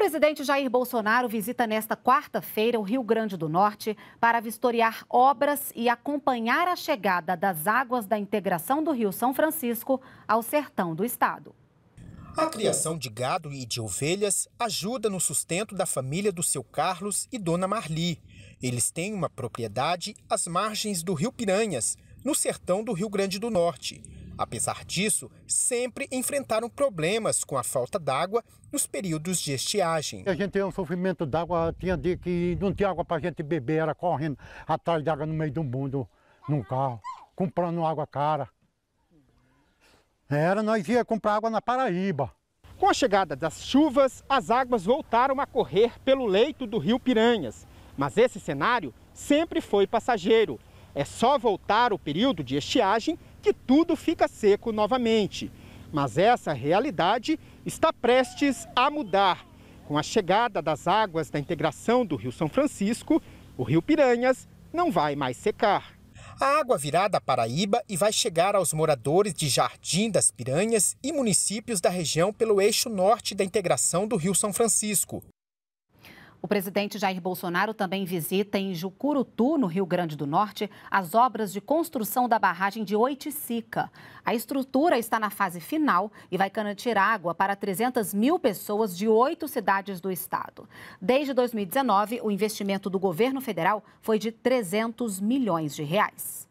O presidente Jair Bolsonaro visita nesta quarta-feira o Rio Grande do Norte para vistoriar obras e acompanhar a chegada das águas da integração do Rio São Francisco ao sertão do estado. A criação de gado e de ovelhas ajuda no sustento da família do seu Carlos e dona Marli. Eles têm uma propriedade às margens do Rio Piranhas, no sertão do Rio Grande do Norte. Apesar disso, sempre enfrentaram problemas com a falta d'água nos períodos de estiagem. A gente tem um sofrimento d'água, tinha dia que não tinha água para a gente beber, era correndo atrás d'água no meio do mundo, num carro, comprando água cara. Era, nós ia comprar água na Paraíba. Com a chegada das chuvas, as águas voltaram a correr pelo leito do rio Piranhas. Mas esse cenário sempre foi passageiro. É só voltar o período de estiagem que tudo fica seco novamente. Mas essa realidade está prestes a mudar. Com a chegada das águas da integração do Rio São Francisco, o Rio Piranhas não vai mais secar. A água virá da Paraíba e vai chegar aos moradores de Jardim das Piranhas e municípios da região pelo eixo norte da integração do Rio São Francisco. O presidente Jair Bolsonaro também visita em Jucurutu, no Rio Grande do Norte, as obras de construção da barragem de Oiticica. A estrutura está na fase final e vai garantir água para 300 mil pessoas de oito cidades do estado. Desde 2019, o investimento do governo federal foi de 300 milhões de reais.